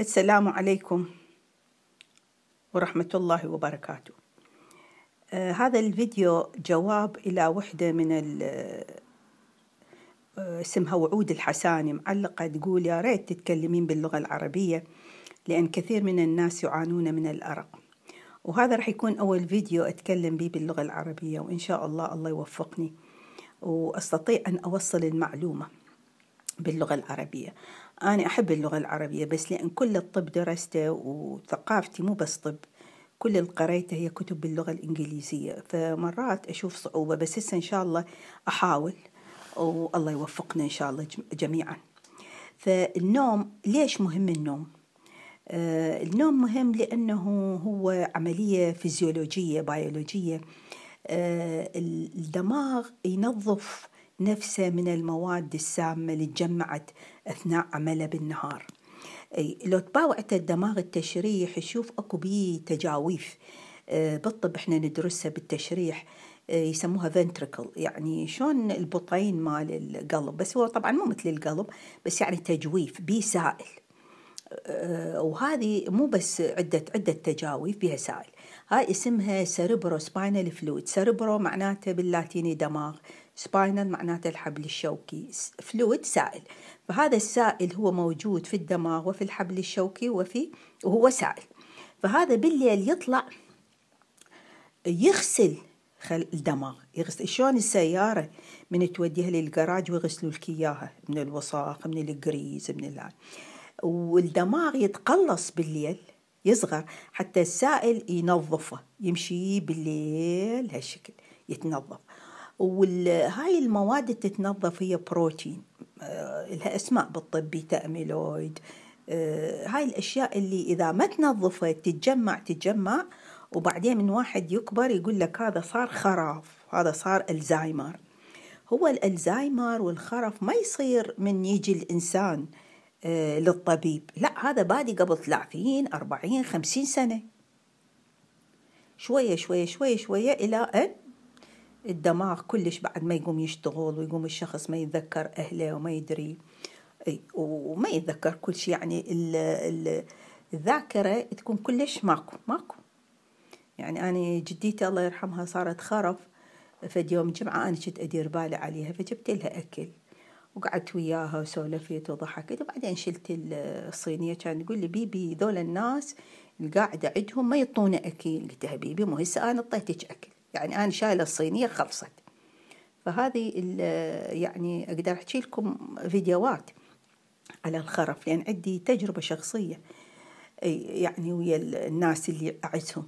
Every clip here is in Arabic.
السلام عليكم ورحمة الله وبركاته آه هذا الفيديو جواب إلى وحدة من آه، اسمها وعود الحساني معلقة تقول يا ريت تتكلمين باللغة العربية لأن كثير من الناس يعانون من الأرق وهذا راح يكون أول فيديو أتكلم به باللغة العربية وإن شاء الله الله يوفقني وأستطيع أن أوصل المعلومة باللغة العربية أنا أحب اللغة العربية بس لأن كل الطب درسته وثقافتي مو بس طب كل اللي قريته هي كتب باللغة الإنجليزية فمرات أشوف صعوبة بس هسه إن شاء الله أحاول والله يوفقنا إن شاء الله جميعا فالنوم ليش مهم النوم؟ آه النوم مهم لأنه هو عملية فيزيولوجية بيولوجية آه الدماغ ينظف نفسه من المواد السامة اللي تجمعت أثناء عمله بالنهار أي لو تباوعت الدماغ التشريح يشوف أكو بيه تجاويف أه، بالطب احنا ندرسها بالتشريح أه، يسموها فنتركل يعني شلون البطين مال القلب بس هو طبعا مو مثل القلب بس يعني تجويف بيه سائل أه، وهذه مو بس عدة عدة تجاويف بها سائل هاي اسمها سيربرو سباينال فلويد سيربرو معناته باللاتيني دماغ سباينال معناته الحبل الشوكي فلويد سائل فهذا السائل هو موجود في الدماغ وفي الحبل الشوكي وفي وهو سائل فهذا بالليل يطلع يغسل خل الدماغ يغسل شلون السيارة من توديها للجراج ويغسلوا لك اياها من الوساخ من الجريز من ال والدماغ يتقلص بالليل يصغر حتى السائل ينظفه يمشي بالليل هالشكل يتنظف وهاي المواد تتنظف هي بروتين آه، لها اسماء بالطب تاميلويد آه، هاي الاشياء اللي اذا ما تنظفت تتجمع تتجمع وبعدين من واحد يكبر يقول لك هذا صار خراف هذا صار الزهايمر هو الالزايمر والخرف ما يصير من يجي الانسان آه، للطبيب لا هذا بادي قبل 30 40 50 سنه شويه شويه شويه شويه الى ان الدماغ كلش بعد ما يقوم يشتغل ويقوم الشخص ما يتذكر أهله وما يدري اي وما يتذكر كل شيء يعني الذاكرة تكون كلش ماكو ماكو يعني أنا جديتي الله يرحمها صارت خرف فد يوم جمعة أنا كنت أدير بالي عليها فجبت لها أكل وقعدت وياها وسولفت وضحكت وبعدين شلت الصينية كان تقول لي بيبي ذول الناس القاعدة عندهم ما يطونه أكل قلت لها بيبي مو هسه أنا طيتك أكل يعني أنا شايلة الصينية خلصت فهذه يعني أقدر أحكي لكم فيديوهات على الخرف لأن عندي تجربة شخصية يعني ويا الناس اللي أعزهم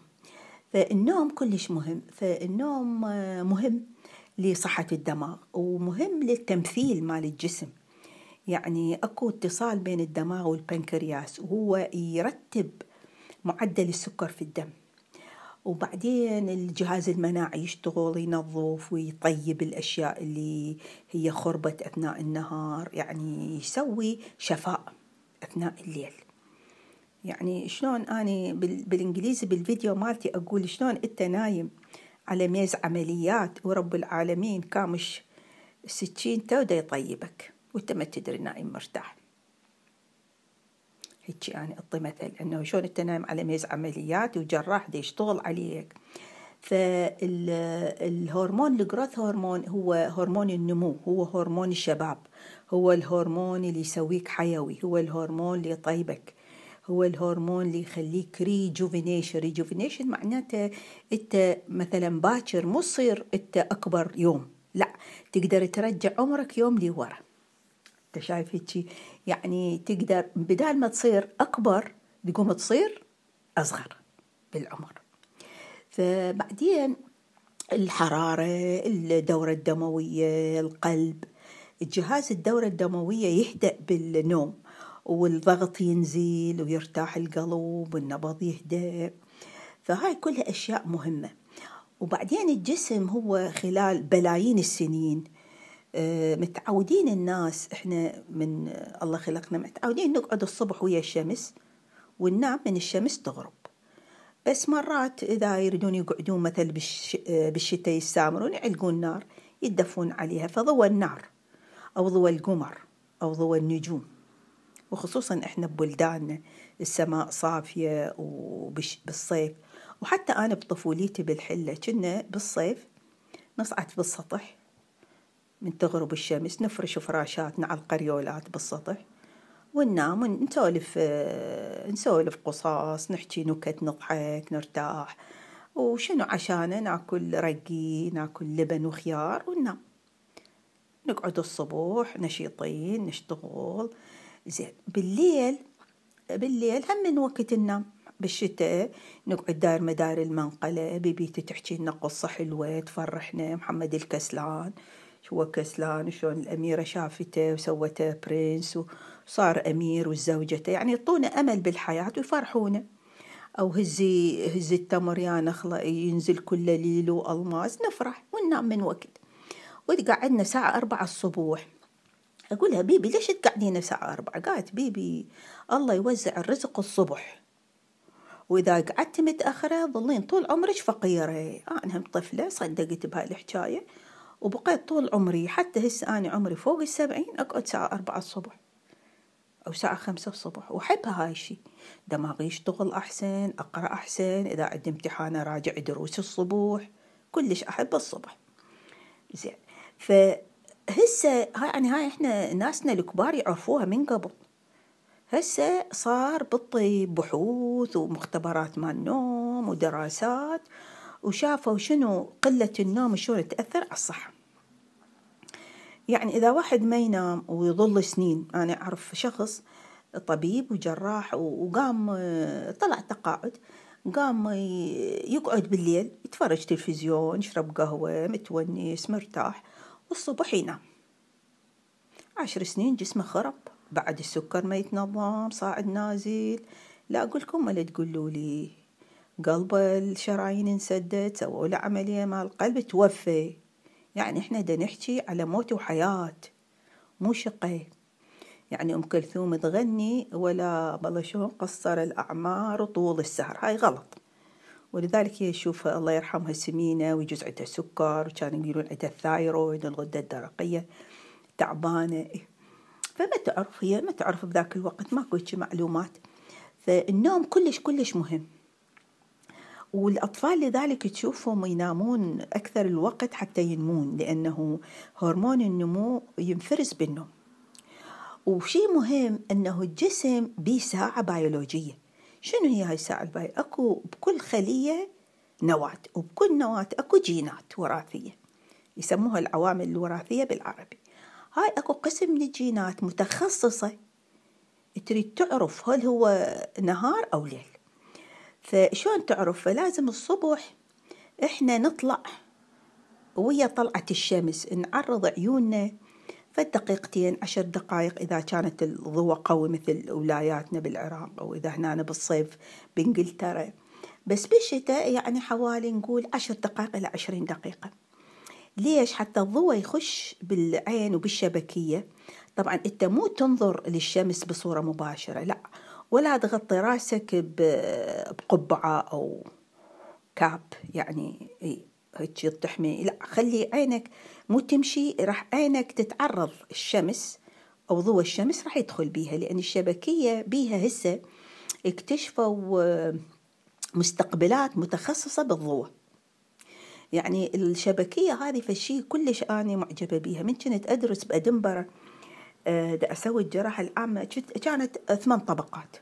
فالنوم كلش مهم فالنوم آه، مهم لصحة الدماغ ومهم للتمثيل مال الجسم يعني أكو اتصال بين الدماغ والبنكرياس وهو يرتب معدل السكر في الدم وبعدين الجهاز المناعي يشتغل ينظف ويطيب الأشياء اللي هي خربت أثناء النهار يعني يسوي شفاء أثناء الليل يعني شلون أنا بالإنجليزي بالفيديو مالتي أقول شلون أنت نايم على ميز عمليات ورب العالمين كامش سكينته تودي يطيبك وأنت ما تدري نايم مرتاح هيك أنا يعني أعطي مثل أنه شلون أنت نايم على ميز عمليات وجراح دي يشتغل عليك فالهرمون الجروث هرمون هو هرمون النمو هو هرمون الشباب هو الهرمون اللي يسويك حيوي هو الهرمون اللي يطيبك هو الهرمون اللي يخليك ريجوفينيشن ريجوفينيشن معناته انت مثلا باكر مو تصير انت اكبر يوم لا تقدر ترجع عمرك يوم لورا انت شايف هيجي يعني تقدر بدال ما تصير اكبر تقوم تصير اصغر بالعمر فبعدين الحرارة الدورة الدموية القلب الجهاز الدورة الدموية يهدأ بالنوم والضغط ينزل ويرتاح القلب والنبض يهدأ فهاي كلها أشياء مهمة وبعدين الجسم هو خلال بلايين السنين آه، متعودين الناس احنا من آه، الله خلقنا متعودين نقعد الصبح ويا الشمس وننام من الشمس تغرب بس مرات إذا يريدون يقعدون مثل بالش... آه، بالشتاء يستامرون يعلقون نار يدفون عليها فضوى النار أو ضوى القمر أو ضوى النجوم وخصوصا إحنا ببلداننا السماء صافية وبالصيف وحتى أنا بطفوليتي بالحلة كنا بالصيف نصعد بالسطح من تغرب الشمس نفرش فراشاتنا على القريولات بالسطح وننام نسولف آه، نسولف قصاص نحكي نكت نضحك نرتاح وشنو عشانه ناكل رقي ناكل لبن وخيار وننام نقعد الصبح نشيطين نشتغل زين بالليل بالليل هم من وقت النوم بالشتاء نقعد دار مدار المنقلة بيبيتي تحكي لنا قصة حلوة تفرحنا محمد الكسلان هو كسلان وشلون الأميرة شافته وسوته برنس وصار أمير وزوجته يعني يعطونا أمل بالحياة ويفرحونا أو هزي هزي التمر يا نخلة ينزل كل ليل وألماس نفرح وننام من وقت وتقعدنا ساعة أربعة الصبح أقولها بيبي ليش تقعدين ساعة أربعة قالت بيبي الله يوزع الرزق الصبح وإذا قعدت متأخرة ظلين طول عمرك فقيرة آه، أنا هم طفلة صدقت بهالحكاية وبقيت طول عمري حتى هسه أنا عمري فوق السبعين أقعد ساعة أربعة الصبح أو ساعة خمسة الصبح وأحبها هاي الشي دماغي يشتغل أحسن أقرأ أحسن إذا عندي امتحان أراجع دروس الصبح كلش أحب الصبح زين فهسه هاي يعني هاي إحنا ناسنا الكبار يعرفوها من قبل هسه صار بالطيب بحوث ومختبرات مال نوم ودراسات وشافوا شنو قلة النوم شلون تأثر على الصحة يعني إذا واحد ما ينام ويظل سنين أنا أعرف شخص طبيب وجراح وقام طلع تقاعد قام يقعد بالليل يتفرج تلفزيون يشرب قهوة متونس مرتاح والصبح ينام عشر سنين جسمه خرب بعد السكر ما يتنظم صاعد نازل لا أقولكم ولا تقولوا لي قلبه الشرايين انسدت سووا له عملية مال قلب توفى يعني احنا دا نحكي على موت وحياة مو شقة يعني أم كلثوم تغني ولا بالله شلون قصر الأعمار وطول السهر هاي غلط ولذلك هي تشوفها الله يرحمها سمينة ويجوز عندها سكر وكان يقولون عندها الثايرويد الغدة الدرقية تعبانة إيه. فما تعرف هي ما تعرف بذاك الوقت ماكو معلومات فالنوم كلش كلش مهم والأطفال لذلك تشوفهم ينامون أكثر الوقت حتى ينمون لأنه هرمون النمو ينفرز بالنوم وشيء مهم أنه الجسم به ساعة بيولوجية شنو هي هاي الساعة البيولوجية؟ أكو بكل خلية نواة وبكل نواة أكو جينات وراثية يسموها العوامل الوراثية بالعربي هاي أكو قسم من الجينات متخصصة تريد تعرف هل هو نهار أو ليل فشون تعرف لازم الصبح احنا نطلع ويا طلعة الشمس نعرض عيوننا فدقيقتين عشر دقائق إذا كانت الضوء قوي مثل ولاياتنا بالعراق أو إذا هنا بالصيف بإنجلترا بس بالشتاء يعني حوالي نقول عشر دقائق إلى عشرين دقيقة ليش حتى الضوء يخش بالعين وبالشبكية طبعا أنت مو تنظر للشمس بصورة مباشرة لا ولا تغطي راسك بقبعة أو كاب يعني إيه، هيك تحمي لا خلي عينك مو تمشي راح عينك تتعرض الشمس أو ضوء الشمس راح يدخل بيها لأن الشبكية بيها هسه اكتشفوا آه، مستقبلات متخصصة بالضوء يعني الشبكية هذه فشي كلش أنا معجبة بيها من كنت أدرس بأدنبرة آه، دا أسوي الجراحة العامة كانت ثمان طبقات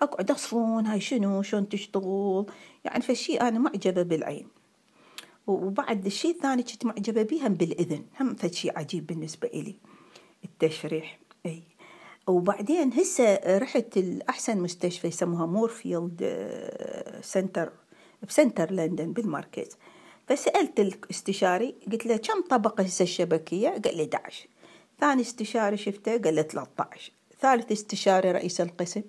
أقعد أصفون هاي شنو شلون تشتغل يعني فشي أنا معجبة بالعين وبعد الشيء الثاني كنت معجبة بيها بالإذن هم فشي عجيب بالنسبة إلي التشريح أي وبعدين هسه رحت الأحسن مستشفى يسموها مورفيلد سنتر بسنتر لندن بالمركز فسألت الاستشاري قلت له كم طبقة هسه الشبكية قال لي 11 ثاني استشاري شفته قال لي 13 ثالث استشاري رئيس القسم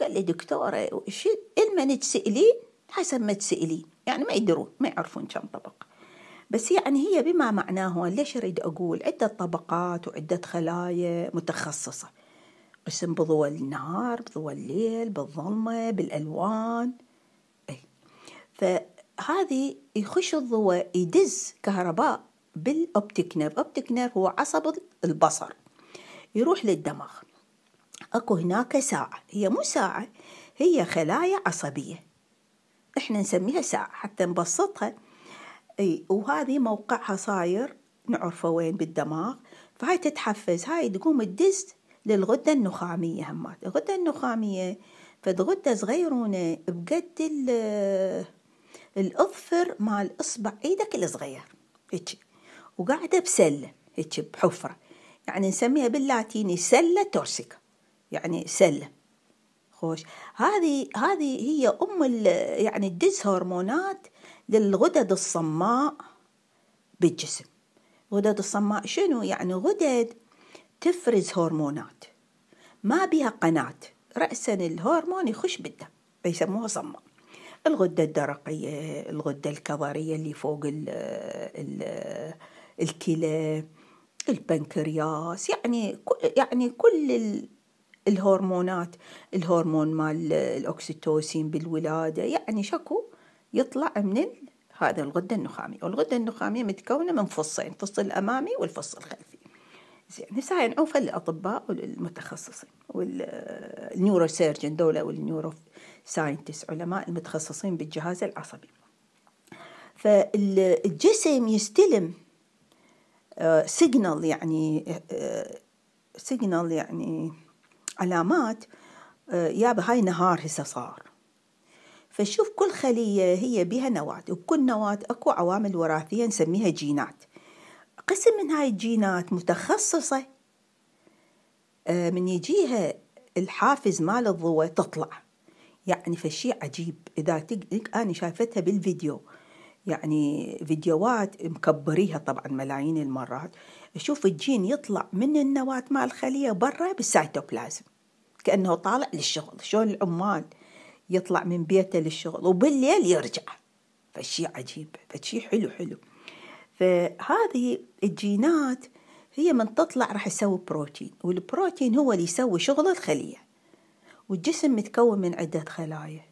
قال لي دكتورة وش المن تسألي حسب ما تسألي يعني ما يدرون ما يعرفون كم طبقة بس يعني هي بما معناه ليش أريد أقول عدة طبقات وعدة خلايا متخصصة قسم بضوء النهار بضوء الليل بالظلمة بالألوان أي فهذه يخش الضوء يدز كهرباء بالاوبتيك نيرف اوبتيك نيرف هو عصب البصر يروح للدماغ اكو هناك ساعة هي مو ساعة هي خلايا عصبية احنا نسميها ساعة حتى نبسطها اي وهذه موقعها صاير نعرفه وين بالدماغ فهاي تتحفز هاي تقوم تدز للغدة النخامية همات الغدة النخامية فالغدة صغيرونة بقد الأظفر مال إصبع إيدك الصغير هيجي وقاعدة بسلة هيك بحفرة يعني نسميها باللاتيني سلة تورسيكا يعني سلة خوش هذه هذه هي أم يعني تدز هرمونات للغدد الصماء بالجسم غدد الصماء شنو يعني غدد تفرز هرمونات ما بها قناة رأسا الهرمون يخش بالدم يسموها صماء الغدة الدرقية الغدة الكظرية اللي فوق ال الكلى البنكرياس يعني يعني كل الهرمونات الهرمون مال الاوكسيتوسين بالولاده يعني شكو يطلع من هذا الغده النخاميه والغده النخاميه متكونه من فصين الفص الامامي والفص الخلفي زين هسه نعوف الاطباء والمتخصصين والنيورو والنيوروسيرجن دولة والنيورو ساينتس علماء المتخصصين بالجهاز العصبي فالجسم يستلم سيجنال يعني سيجنال يعني علامات يابا هاي نهار هسه صار فشوف كل خلية هي بها نواة وبكل نواة أكو عوامل وراثية نسميها جينات قسم من هاي الجينات متخصصة من يجيها الحافز مال الضوء تطلع يعني فشي عجيب إذا تق... أنا شايفتها بالفيديو يعني فيديوهات مكبريها طبعا ملايين المرات اشوف الجين يطلع من النواة مال الخلية برا بالسيتوبلازم كأنه طالع للشغل شلون العمال يطلع من بيته للشغل وبالليل يرجع فشي عجيب فشي حلو حلو فهذه الجينات هي من تطلع راح تسوي بروتين والبروتين هو اللي يسوي شغل الخلية والجسم متكون من عدة خلايا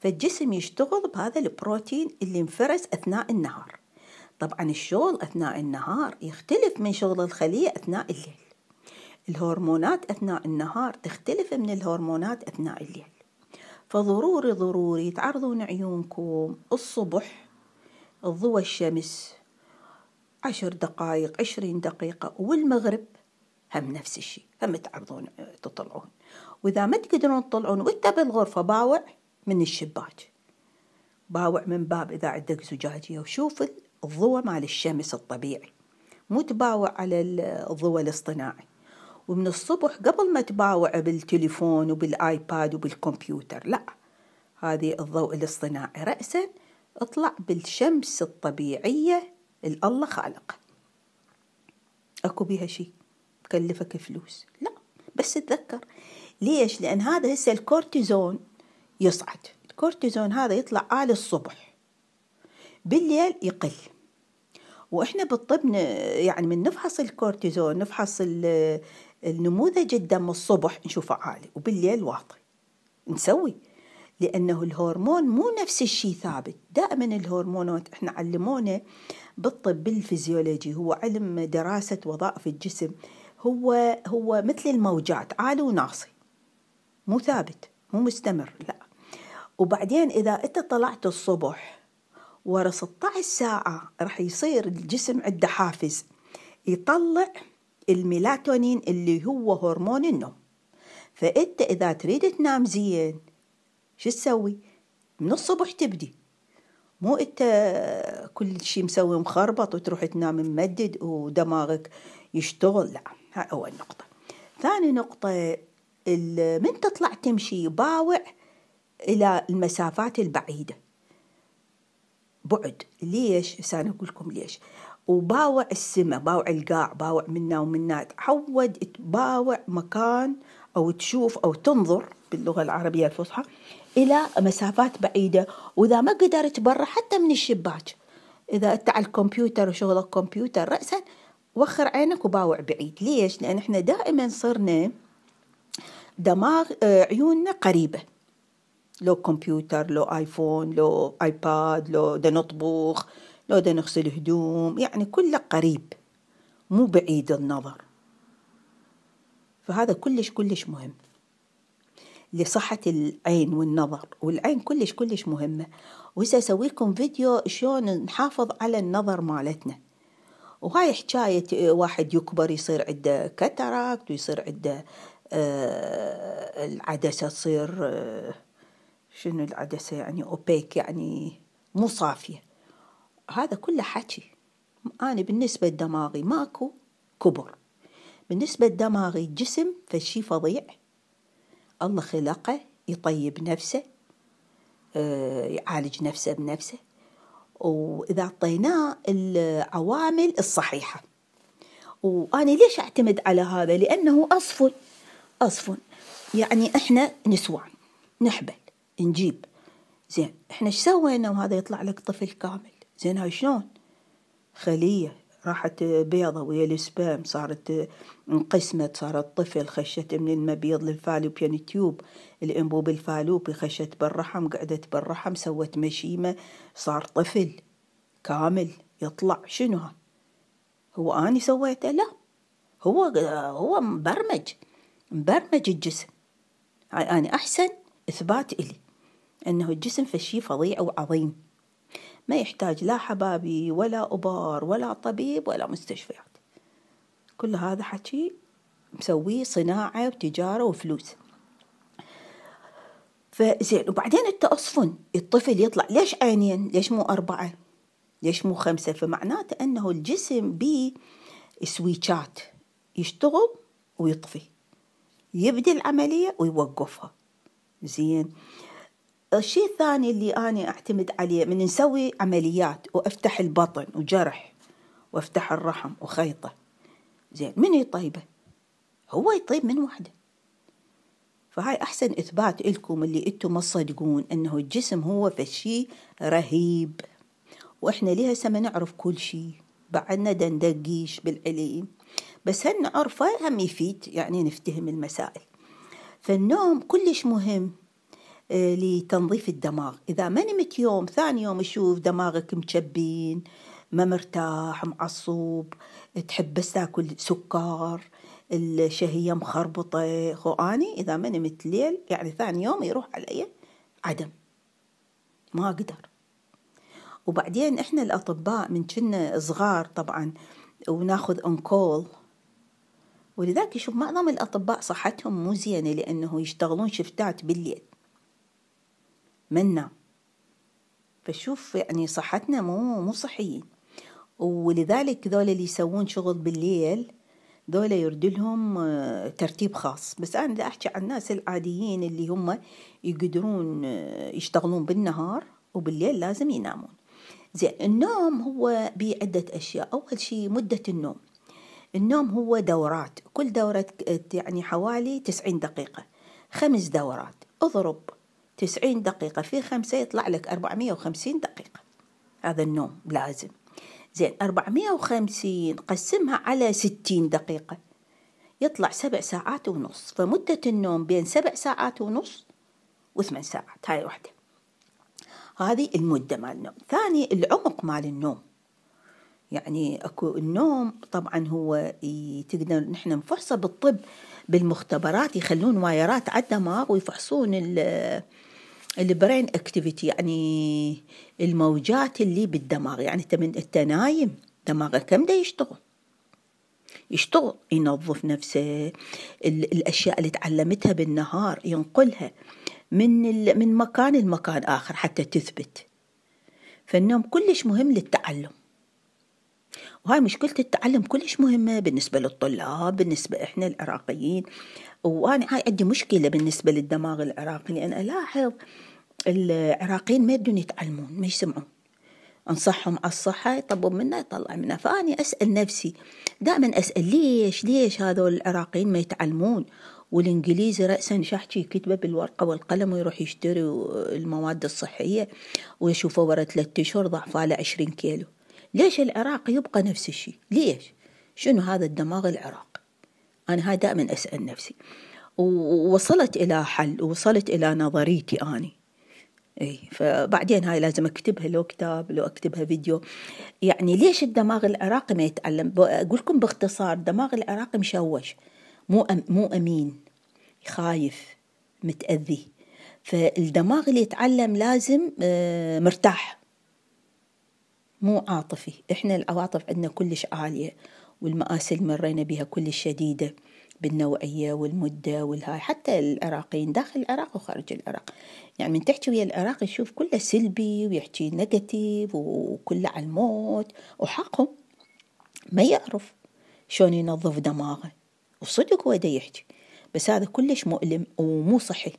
فالجسم يشتغل بهذا البروتين اللي انفرز أثناء النهار طبعا الشغل أثناء النهار يختلف من شغل الخلية أثناء الليل الهرمونات أثناء النهار تختلف من الهرمونات أثناء الليل فضروري ضروري تعرضون عيونكم الصبح ضوء الشمس عشر دقائق عشرين دقيقة والمغرب هم نفس الشيء هم تعرضون تطلعون وإذا ما تقدرون تطلعون وانت بالغرفة باوع من الشباك باوع من باب إذا عندك زجاجية وشوف الضوء مال الشمس الطبيعي مو تباوع على الضوء الاصطناعي ومن الصبح قبل ما تباوع بالتليفون وبالايباد وبالكمبيوتر لا هذه الضوء الاصطناعي رأسا اطلع بالشمس الطبيعية اللي الله خالقها اكو بيها شيء تكلفك فلوس لا بس تذكر ليش لان هذا هسه الكورتيزون يصعد الكورتيزون هذا يطلع عالي آه الصبح بالليل يقل واحنا بالطب يعني من نفحص الكورتيزون نفحص النموذج الدم الصبح نشوفه عالي وبالليل واطي نسوي لأنه الهرمون مو نفس الشيء ثابت دائما الهرمونات احنا علمونا بالطب بالفيزيولوجي هو علم دراسة وظائف الجسم هو هو مثل الموجات عالي وناصي مو ثابت مو مستمر لا وبعدين إذا أنت طلعت الصبح ورا 16 ساعة راح يصير الجسم عنده حافز يطلع الميلاتونين اللي هو هرمون النوم فأنت إذا تريد تنام زين شو تسوي؟ من الصبح تبدي مو انت كل شيء مسوي مخربط وتروح تنام ممدد ودماغك يشتغل لا هاي اول نقطه ثاني نقطه من تطلع تمشي باوع إلى المسافات البعيدة بعد ليش سأنا أنا أقول لكم ليش وباوع السماء باوع القاع باوع منا ومنا تعود تباوع مكان أو تشوف أو تنظر باللغة العربية الفصحى إلى مسافات بعيدة وإذا ما قدرت برا حتى من الشباك إذا أنت على الكمبيوتر وشغلك كمبيوتر رأسا وخر عينك وباوع بعيد ليش؟ لأن إحنا دائما صرنا دماغ آه، عيوننا قريبة لو كمبيوتر لو ايفون لو ايباد لو ده نطبخ لو ده نغسل هدوم يعني كله قريب مو بعيد النظر فهذا كلش كلش مهم لصحة العين والنظر والعين كلش كلش مهمة وهسه أسوي لكم فيديو شلون نحافظ على النظر مالتنا وهاي حكاية آه، واحد يكبر يصير عنده كتراكت ويصير عنده آه، العدسة تصير آه شنو العدسة يعني أوبيك يعني مو صافية هذا كله حكي أنا بالنسبة لدماغي ماكو كبر بالنسبة لدماغي جسم فشي فظيع الله خلقه يطيب نفسه آه، يعالج نفسه بنفسه وإذا أعطيناه العوامل الصحيحة وأنا ليش أعتمد على هذا لأنه أصفن أصفن يعني إحنا نسوان نحبه نجيب زين احنا ايش سوينا وهذا يطلع لك طفل كامل زين هاي شلون خلية راحت بيضة ويا السبام صارت انقسمت صارت طفل خشت من المبيض للفالوبيان تيوب الانبوب الفالوبي خشت بالرحم قعدت بالرحم سوت مشيمة صار طفل كامل يطلع شنو هو أنا سويته لا هو هو مبرمج مبرمج الجسم هاي أنا أحسن إثبات إلي أنه الجسم فشي فظيع وعظيم ما يحتاج لا حبابي ولا أبار ولا طبيب ولا مستشفيات كل هذا حكي مسويه صناعة وتجارة وفلوس فزين وبعدين التأصفن الطفل يطلع ليش عينين ليش مو أربعة ليش مو خمسة فمعناته أنه الجسم بيه سويتشات يشتغل ويطفي يبدي العملية ويوقفها زين الشيء الثاني اللي أنا أعتمد عليه من نسوي عمليات وأفتح البطن وجرح وأفتح الرحم وخيطة زين من يطيبه هو يطيب من وحده فهاي أحسن إثبات إلكم اللي أنتم ما تصدقون أنه الجسم هو فشي رهيب وإحنا لهسه ما نعرف كل شيء بعدنا دندقيش بالعليم بس هنعرفه هم يفيد يعني نفتهم المسائل فالنوم كلش مهم آه، لتنظيف الدماغ إذا ما نمت يوم ثاني يوم يشوف دماغك مشبين ما مرتاح معصوب تحب بس تاكل سكر الشهية مخربطة خواني إذا ما نمت ليل يعني ثاني يوم يروح علي عدم ما أقدر وبعدين إحنا الأطباء من كنا صغار طبعا وناخذ أنكول ولذلك يشوف معظم الأطباء صحتهم مو زينة لأنه يشتغلون شفتات بالليل منا فشوف يعني صحتنا مو مو صحية ولذلك ذولا اللي يسوون شغل بالليل ذولا لهم آه، ترتيب خاص بس أنا بدي أحكي عن الناس العاديين اللي هم يقدرون آه، يشتغلون بالنهار وبالليل لازم ينامون زين النوم هو بعدة أشياء أول شيء مدة النوم النوم هو دورات كل دورة يعني حوالي تسعين دقيقة خمس دورات اضرب 90 دقيقة في خمسة يطلع لك 450 دقيقة هذا النوم لازم زين 450 قسمها على 60 دقيقة يطلع سبع ساعات ونص فمدة النوم بين سبع ساعات ونص وثمان ساعات هاي واحدة هذه المدة مال النوم ثاني العمق مال النوم يعني اكو النوم طبعا هو تقدر نحن نفحصه بالطب بالمختبرات يخلون وايرات على الدماغ ويفحصون البرين اكتيفيتي يعني الموجات اللي بالدماغ يعني انت من انت نايم دماغك كم دا يشتغل يشتغل ينظف نفسه الاشياء اللي تعلمتها بالنهار ينقلها من من مكان لمكان اخر حتى تثبت فالنوم كلش مهم للتعلم وهاي مشكلة التعلم كلش مهمة بالنسبة للطلاب بالنسبة إحنا العراقيين وانا هاي عندي مشكله بالنسبه للدماغ العراقي لان الاحظ العراقيين ما يبدون يتعلمون ما يسمعون انصحهم على الصحة يطبب منه يطلع منه فأني أسأل نفسي دائما أسأل ليش ليش هذول العراقيين ما يتعلمون والإنجليزي رأسا شحكي كتبه بالورقة والقلم ويروح يشتري المواد الصحية ويشوفه ورا ثلاثة أشهر ضعف على 20 كيلو ليش العراقي يبقى نفس الشيء ليش شنو هذا الدماغ العراقي أنا هاي دائما أسأل نفسي ووصلت إلى حل ووصلت إلى نظريتي أني اي فبعدين هاي لازم اكتبها لو كتاب لو اكتبها فيديو يعني ليش الدماغ العراقي ما يتعلم اقول لكم باختصار الدماغ العراقي مشوش مو أم مو امين خايف متاذي فالدماغ اللي يتعلم لازم آه، مرتاح مو عاطفي احنا العواطف عندنا كلش عاليه والمآسي اللي مرينا بها كل شديدة بالنوعية والمدة والهاي حتى العراقيين داخل العراق وخارج العراق يعني من تحكي ويا العراق يشوف كله سلبي ويحكي نيجاتيف وكله على الموت وحقهم ما يعرف شلون ينظف دماغه وصدق هو يحكي بس هذا كلش مؤلم ومو صحي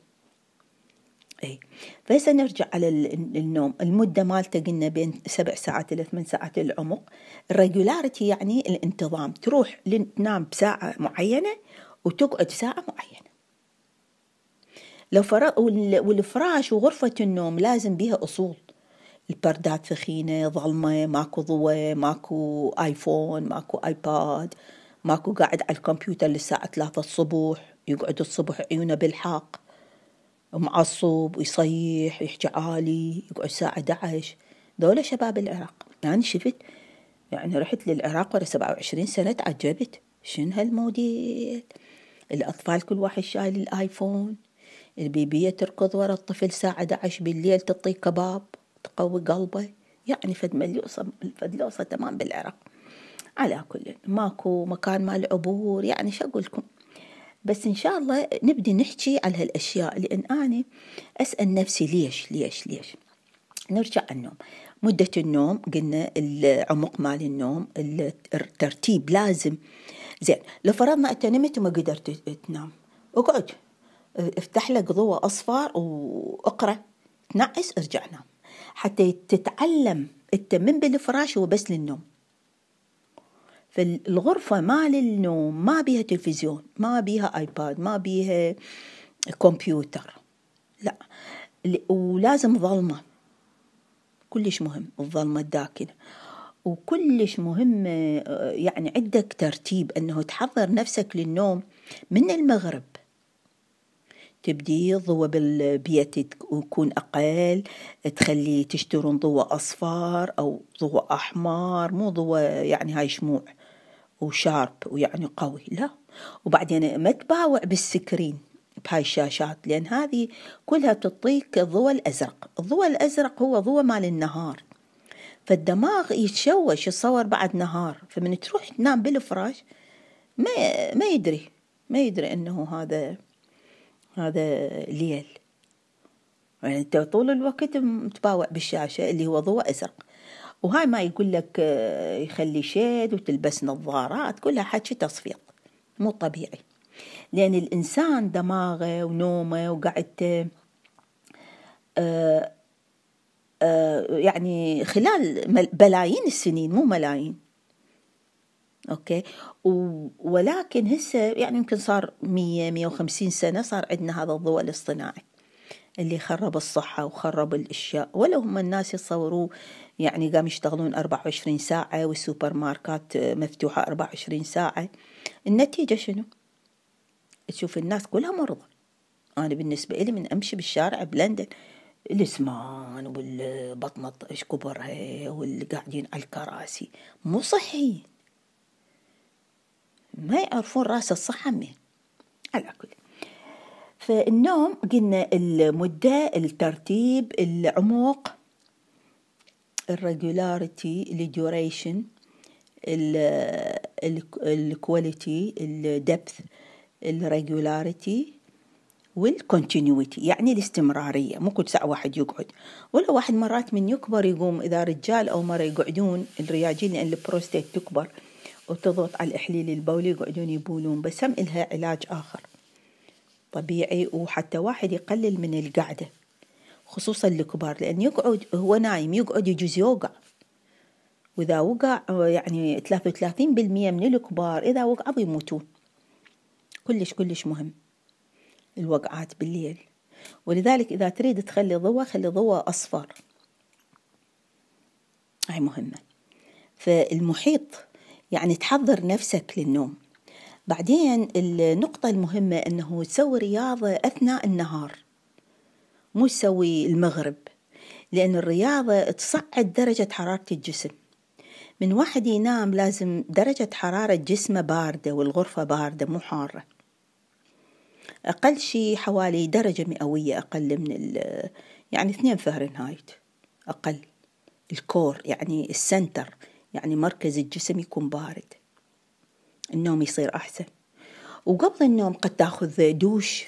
اي فهسه نرجع على النوم المده مالته قلنا بين سبع ساعات الى ثمان ساعات العمق الريجولاريتي يعني الانتظام تروح تنام بساعه معينه وتقعد ساعه معينه لو فرق والفراش وغرفه النوم لازم بيها اصول البردات ثخينه ظلمه ماكو ضوء ماكو ايفون ماكو ايباد ماكو قاعد على الكمبيوتر للساعه 3 الصبح يقعد الصبح عيونه بالحاق معصب ويصيح ويحكي عالي يقعد ساعة دعش دولة شباب العراق يعني شفت يعني رحت للعراق ورا سبعة وعشرين سنة تعجبت شنو هالموديل الأطفال كل واحد شايل الآيفون البيبية تركض ورا الطفل ساعة دعش بالليل تعطيه كباب تقوي قلبه يعني فد مليوصة فد تمام بالعراق على كل ماكو مكان مال عبور يعني شو أقول لكم بس إن شاء الله نبدي نحكي على هالأشياء لأن أنا أسأل نفسي ليش ليش ليش نرجع النوم مدة النوم قلنا العمق مال النوم الترتيب لازم زين لو فرضنا أنت نمت وما قدرت تنام اقعد افتح لك ضوء أصفر واقرأ تنعس ارجع نام حتى تتعلم أنت من بالفراش وبس للنوم فالغرفة مال النوم ما بيها تلفزيون ما بيها آيباد ما بيها كمبيوتر لا ولازم ظلمة كلش مهم الظلمة الداكنة وكلش مهم آه، يعني عندك ترتيب أنه تحضر نفسك للنوم من المغرب تبدي ضوء بالبيت يكون أقل تخلي تشترون ضوء أصفر أو ضوء أحمر مو ضوء يعني هاي شموع وشارب ويعني قوي لا وبعدين ما تباوع بالسكرين بهاي الشاشات لأن هذه كلها تعطيك الضوء الأزرق الضوء الأزرق هو ضوء مال النهار فالدماغ يتشوش يتصور بعد نهار فمن تروح تنام بالفراش ما ما يدري ما يدري انه هذا هذا ليل يعني انت طول الوقت متباوع بالشاشه اللي هو ضوء ازرق وهاي ما يقول لك آه، يخلي شيد وتلبس نظارات كلها حكي تصفيق مو طبيعي لأن الإنسان دماغه ونومه وقعدته آه، آه، يعني خلال بلايين السنين مو ملايين اوكي ولكن هسه يعني يمكن صار 100 150 سنه صار عندنا هذا الضوء الاصطناعي اللي خرب الصحة وخرب الأشياء ولو هم الناس يتصوروا يعني قام يشتغلون 24 ساعة والسوبر ماركات آه، مفتوحة 24 ساعة النتيجة شنو؟ تشوف الناس كلها مرضى أنا بالنسبة إلي من أمشي بالشارع بلندن الاسمان والبطنة ايش كبرها واللي قاعدين على الكراسي مو صحيين ما يعرفون راس الصحة منين على كل فالنوم قلنا المدة الترتيب العمق الريجولاريتي الديوريشن الكواليتي الدبث الريجولاريتي والكونتينيوتي يعني الاستمرارية مو كل ساعة واحد يقعد ولا واحد مرات من يكبر يقوم إذا رجال أو مرة يقعدون الرياجين لأن يعني البروستيت تكبر وتضغط على الإحليل البولي يقعدون يبولون بس هم إلها علاج آخر طبيعي وحتى واحد يقلل من القعده خصوصا الكبار لأن يقعد هو نايم يقعد يجوز يوقع وإذا وقع يعني 33% من الكبار إذا وقعوا يموتون كلش كلش مهم الوقعات بالليل ولذلك إذا تريد تخلي ضوء خلي ضوء أصفر هاي مهمة فالمحيط يعني تحضر نفسك للنوم بعدين النقطة المهمة أنه تسوي رياضة أثناء النهار مو تسوي المغرب لأن الرياضة تصعد درجة حرارة الجسم من واحد ينام لازم درجة حرارة جسمه باردة والغرفة باردة مو حارة أقل شيء حوالي درجة مئوية أقل من ال يعني اثنين فهرنهايت أقل الكور يعني السنتر يعني مركز الجسم يكون بارد النوم يصير أحسن وقبل النوم قد تاخذ دوش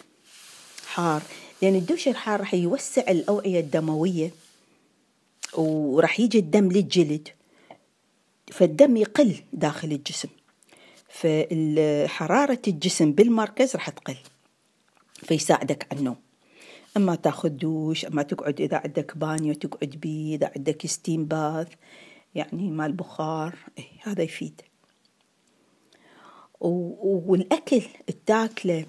حار لأن يعني الدوش الحار راح يوسع الأوعية الدموية وراح يجي الدم للجلد فالدم يقل داخل الجسم فحرارة الجسم بالمركز راح تقل فيساعدك على النوم اما تاخذ دوش اما تقعد اذا عندك بانيو تقعد بيه اذا عندك ستيم باث يعني مال بخار إيه هذا يفيد والاكل التاكله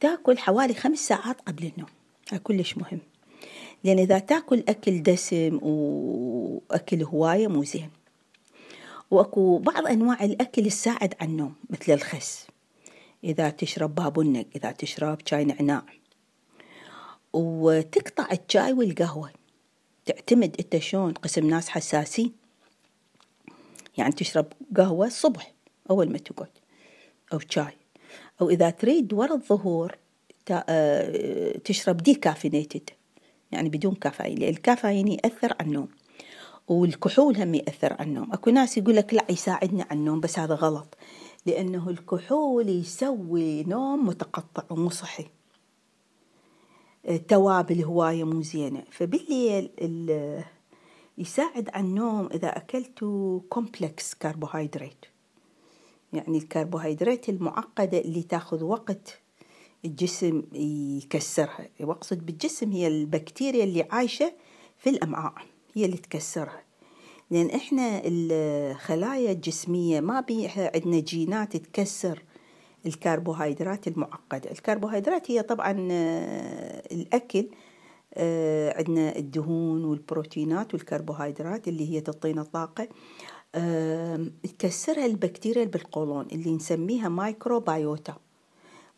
تاكل حوالي خمس ساعات قبل النوم آه، كلش مهم لأن إذا تاكل أكل دسم وأكل هواية مو زين وأكو بعض أنواع الأكل الساعد على النوم مثل الخس إذا تشرب بابنك إذا تشرب شاي نعناع وتقطع الشاي والقهوة تعتمد أنت شلون قسم ناس حساسين يعني تشرب قهوة الصبح أول ما تقعد أو شاي أو إذا تريد ورا الظهور آه، تشرب دي كافينيتد يعني بدون كافيين لأن الكافيين يأثر على النوم والكحول هم يأثر على النوم أكو ناس يقول لك لا يساعدني على النوم بس هذا غلط لأنه الكحول يسوي نوم متقطع ومو صحي توابل هواية مو زينة فبالليل يساعد على النوم إذا أكلتوا كومبلكس كربوهيدرات يعني الكربوهيدرات المعقدة اللي تاخذ وقت الجسم يكسرها واقصد بالجسم هي البكتيريا اللي عايشة في الأمعاء هي اللي تكسرها لأن إحنا الخلايا الجسمية ما بيها عندنا جينات تكسر الكربوهيدرات المعقدة الكربوهيدرات هي طبعا الأكل عندنا الدهون والبروتينات والكربوهيدرات اللي هي تعطينا طاقة تكسرها البكتيريا بالقولون اللي نسميها مايكروبايوتا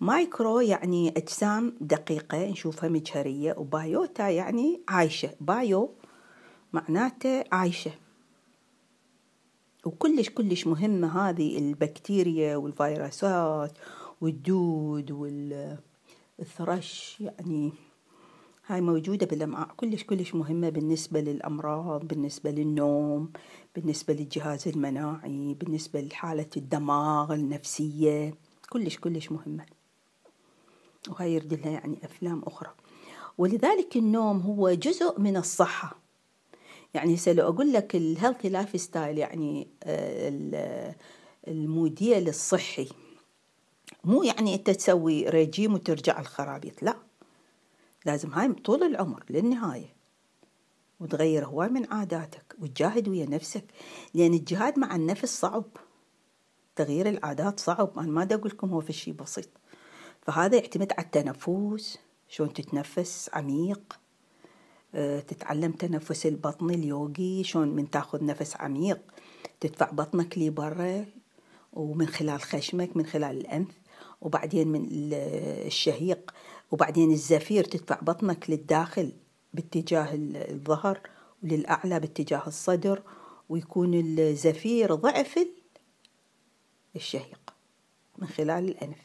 مايكرو يعني أجسام دقيقة نشوفها مجهرية وبايوتا يعني عايشة بايو معناته عايشة وكلش كلش مهمة هذه البكتيريا والفيروسات والدود والثرش يعني هاي موجودة بالأمعاء كلش كلش مهمة بالنسبة للأمراض بالنسبة للنوم بالنسبة للجهاز المناعي بالنسبة لحالة الدماغ النفسية كلش كلش مهمة وغير لها يعني أفلام أخرى ولذلك النوم هو جزء من الصحة يعني هسه لو أقول لك الهيلثي لايف ستايل يعني آه، الموديل الصحي مو يعني أنت تسوي ريجيم وترجع الخرابيط لا لازم هاي طول العمر للنهاية وتغير هواي من عاداتك وتجاهد ويا نفسك لأن الجهاد مع النفس صعب تغيير العادات صعب أنا ما دا أقول لكم هو في شيء بسيط فهذا يعتمد على التنفس شلون تتنفس عميق آه، تتعلم تنفس البطن اليوغي شلون من تاخذ نفس عميق تدفع بطنك لبرا ومن خلال خشمك من خلال الأنف وبعدين من الشهيق وبعدين الزفير تدفع بطنك للداخل باتجاه الظهر وللأعلى باتجاه الصدر ويكون الزفير ضعف الشهيق من خلال الأنف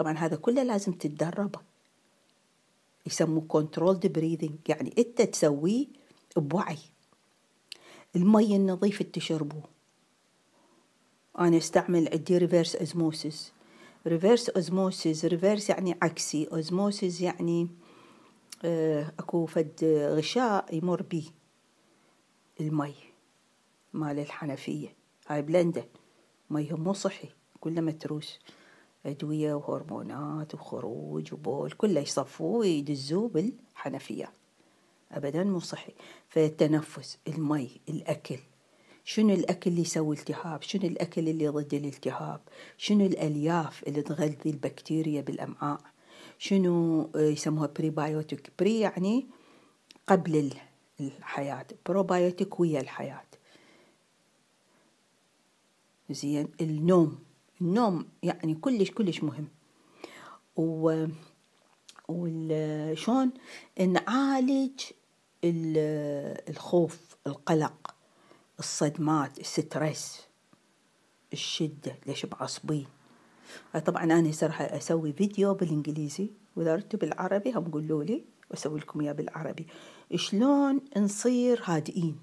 طبعا هذا كله لازم تتدربه يسموه كنترول بريذنج يعني انت تسويه بوعي المي النظيف تشربوه انا استعمل عندي ريفيرس اوزموسيس ريفيرس اوزموسيس ريفيرس يعني عكسي اوزموسيس يعني آه، اكو فد غشاء يمر بيه المي مال الحنفيه هاي بلندة ميهم مو صحي كله متروس أدوية وهرمونات وخروج وبول كله يصفوه ويدزوه بالحنفية أبدا مو صحي فالتنفس المي الأكل شنو الأكل اللي يسوي التهاب شنو الأكل اللي ضد الالتهاب شنو الألياف اللي تغذي البكتيريا بالأمعاء شنو آه، يسموها بريبايوتيك بري يعني قبل الحياة بروبايوتيك ويا الحياة زين النوم النوم يعني كلش كلش مهم و وشون نعالج الخوف القلق الصدمات الستريس الشدة ليش معصبين طبعا أنا راح أسوي فيديو بالإنجليزي وإذا ردتوا بالعربي هم قولوا لي وأسوي لكم إياه بالعربي شلون نصير هادئين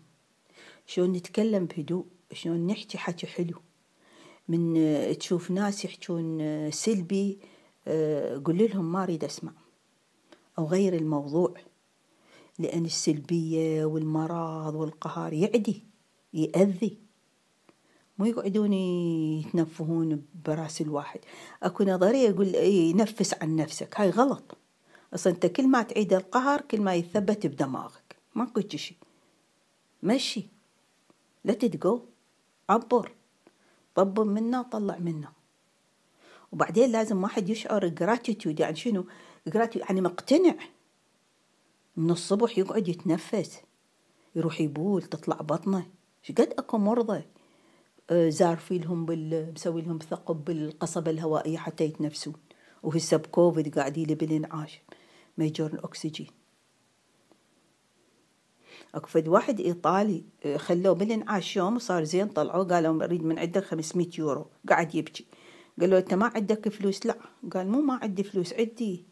شلون نتكلم بهدوء شلون نحكي حكي حلو من آه، تشوف ناس يحجون آه، سلبي آه، قل لهم ما أريد أسمع أو غير الموضوع لأن السلبية والمرض والقهر يعدي يأذي مو يقعدون يتنفهون براس الواحد اكو نظرية يقول ينفس عن نفسك هاي غلط اصلا انت كل ما تعيد القهر كل ما يثبت بدماغك ماكو شيء مشي let it go عبر طبّ منه طلع منه وبعدين لازم واحد يشعر جراتيتيود يعني شنو جراتيتيود يعني مقتنع من الصبح يقعد يتنفس يروح يبول تطلع بطنه شقد اكو مرضى آه، في لهم بال... مسوي لهم ثقب بالقصبة الهوائية حتى يتنفسون وهسه بكوفيد قاعد بالانعاش ما يجرن أكسجين اكو فد واحد ايطالي آه، خلوه بالانعاش يوم وصار زين طلعوه قالوا اريد من عندك 500 يورو قعد يبكي قال له انت ما عندك فلوس لا قال مو ما عندي فلوس عندي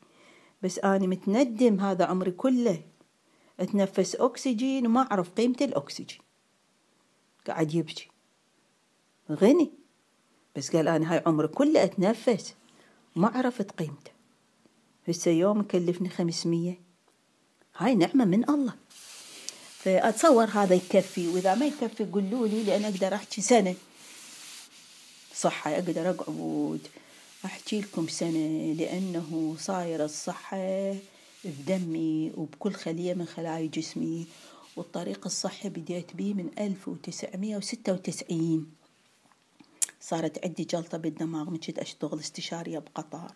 بس انا متندم هذا عمري كله اتنفس اكسجين وما اعرف قيمه الاكسجين قعد يبكي غني بس قال انا هاي عمري كله اتنفس ما عرفت قيمته هسه يوم يكلفني خمسمية هاي نعمة من الله فاتصور هذا يكفي واذا ما يكفي قولوا لي لان اقدر احكي سنه صحه اقدر اقعد احكي لكم سنه لانه صاير الصحه بدمي وبكل خليه من خلايا جسمي والطريق الصحي بديت بيه من 1996 صارت عندي جلطة بالدماغ من كنت أشتغل استشارية بقطر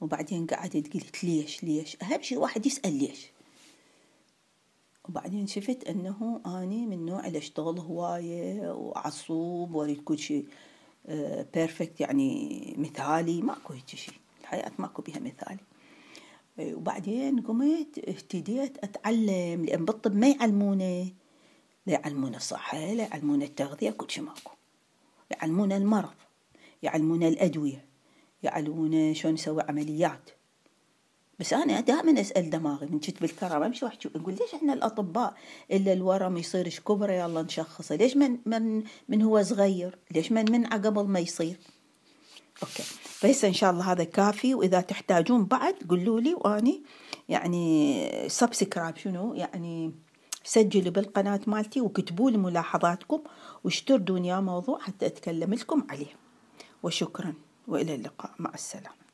وبعدين قعدت قلت ليش ليش أهم شيء واحد يسأل ليش وبعدين شفت أنه أني من نوع اللي أشتغل هواية وعصوب وأريد كل شيء بيرفكت آه، يعني مثالي ماكو هيك شيء الحياة ماكو بها مثالي آه، وبعدين قمت اهتديت أتعلم لأن بالطب ما يعلمونا لا يعلمون الصحة لا يعلمون التغذية كل شيء ماكو يعلمون المرض يعلمون الأدوية يعلمون شلون نسوي عمليات بس انا دائما اسال دماغي من جد بالكرم امشي واحكي اقول ليش احنا الاطباء الا الورم يصير ايش كبره يلا نشخصه ليش من من من هو صغير ليش من منعه قبل ما يصير اوكي بس ان شاء الله هذا كافي واذا تحتاجون بعد قولوا لي واني يعني سبسكرايب شنو يعني سجلوا بالقناة مالتي وكتبوا لي ملاحظاتكم وش تردون يا موضوع حتى أتكلم لكم عليه وشكرا وإلى اللقاء مع السلامة